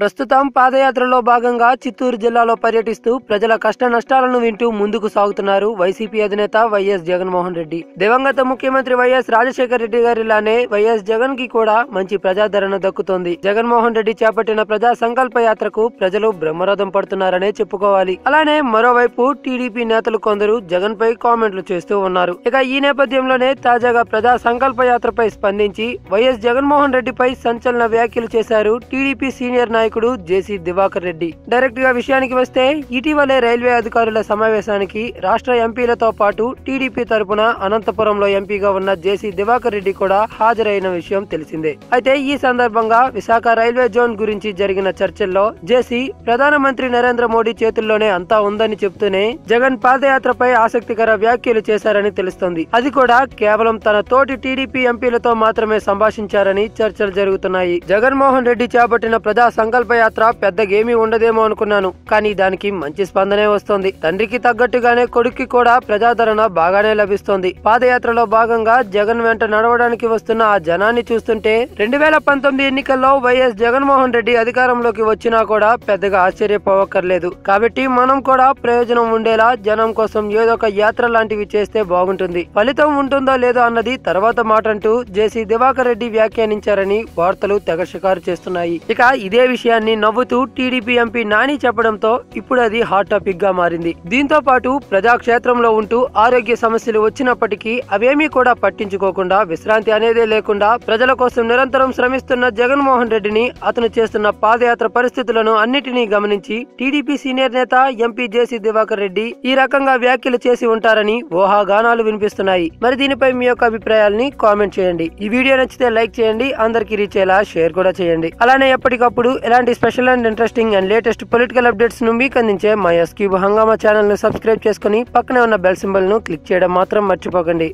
ప్రస్తుతం పాదయాత్రలో భాగంగా చిత్తూరు జిల్లాలో పర్యటిస్తూ ప్రజల కష్ట నష్టాలను వింటూ ముందుకు సాగుతున్నారు వైసీపీ అధినేత వైఎస్ జగన్మోహన్ రెడ్డి దివంగత ముఖ్యమంత్రి వైఎస్ రాజశేఖర రెడ్డి గారిలానే వైఎస్ జగన్ కి కూడా మంచి ప్రజాదరణ దక్కుతోంది జగన్మోహన్ రెడ్డి చేపట్టిన ప్రజా సంకల్ప యాత్రకు ప్రజలు బ్రహ్మరథం పడుతున్నారనే చెప్పుకోవాలి అలానే మరోవైపు టీడీపీ నేతలు కొందరు జగన్ పై కామెంట్లు చేస్తూ ఉన్నారు ఇక ఈ నేపథ్యంలోనే తాజాగా ప్రజా సంకల్ప యాత్రపై స్పందించి వైఎస్ జగన్మోహన్ రెడ్డిపై సంచలన వ్యాఖ్యలు చేశారు టీడీపీ సీనియర్ నాయకు నాయకుడు జేసీ దివాకర్ రెడ్డి డైరెక్ట్ గా విషయానికి వస్తే ఇటీవలే రైల్వే అధికారుల సమావేశానికి రాష్ట్ర ఎంపీలతో పాటు టీడీపీ తరపున అనంతపురంలో ఎంపీగా ఉన్న జేసీ దివాకర్ రెడ్డి కూడా హాజరైన విషయం తెలిసిందే అయితే ఈ సందర్భంగా విశాఖ రైల్వే జోన్ గురించి జరిగిన చర్చల్లో జేసీ ప్రధానమంత్రి నరేంద్ర మోడీ చేతుల్లోనే అంతా ఉందని చెబుతూనే జగన్ పాదయాత్రపై ఆసక్తికర వ్యాఖ్యలు చేశారని తెలుస్తోంది అది కూడా కేవలం తన తోటి టీడీపీ ఎంపీలతో మాత్రమే సంభాషించారని చర్చలు జరుగుతున్నాయి జగన్మోహన్ రెడ్డి చేపట్టిన ప్రజా సంఘ సంకల్పయాత్ర పెద్దగేమీ ఉండదేమో అనుకున్నాను కానీ దానికి మంచి స్పందనే వస్తోంది తండ్రికి తగ్గట్టుగానే కొడుక్కి కూడా ప్రజాదరణ బాగానే లభిస్తోంది పాదయాత్రలో భాగంగా జగన్ వెంట నడవడానికి వస్తున్న ఆ జనాన్ని చూస్తుంటే రెండు వేల పంతొమ్మిది ఎన్నికల్లో వైఎస్ జగన్మోహన్ రెడ్డి అధికారంలోకి వచ్చినా కూడా పెద్దగా ఆశ్చర్యపోవక్కర్లేదు కాబట్టి మనం కూడా ప్రయోజనం ఉండేలా జనం కోసం ఏదో ఒక యాత్ర లాంటివి చేస్తే బాగుంటుంది ఫలితం ఉంటుందో లేదో అన్నది తర్వాత మాట అంటూ జేసీ దివాకర్ రెడ్డి వ్యాఖ్యానించారని వార్తలు తెగ షికారు చేస్తున్నాయి ఇక ఇదే విషయం విషయాన్ని నవ్వుతూ టీడీపీ ఎంపీ నాని చెప్పడంతో ఇప్పుడు అది హాట్ టాపిక్ గా మారింది దీంతో పాటు ప్రజాక్షేత్రంలో ఉంటూ ఆరోగ్య సమస్యలు వచ్చినప్పటికీ అవేమీ కూడా పట్టించుకోకుండా విశ్రాంతి అనేదే లేకుండా ప్రజల కోసం నిరంతరం శ్రమిస్తున్న జగన్మోహన్ రెడ్డిని అతను చేస్తున్న పాదయాత్ర పరిస్థితులను అన్నిటినీ గమనించి టీడీపీ సీనియర్ నేత ఎంపీ జేసీ దివాకర్ రెడ్డి ఈ రకంగా వ్యాఖ్యలు చేసి ఉంటారని ఊహాగానాలు వినిపిస్తున్నాయి మరి దీనిపై మీ యొక్క అభిప్రాయాల్ని కామెంట్ చేయండి ఈ వీడియో నచ్చితే లైక్ చేయండి అందరికి రీచ్ అయ్యేలా షేర్ కూడా చేయండి అలానే ఎప్పటికప్పుడు ఎలా ఇలాంటి special and interesting and latest political ను మీకు అందించే మా ఎస్క్యూబ్ హంగామా ను సబ్స్క్రైబ్ చేసుకుని పక్కనే ఉన్న బెల్ ను క్లిక్ చేయడం మాత్రం మర్చిపోకండి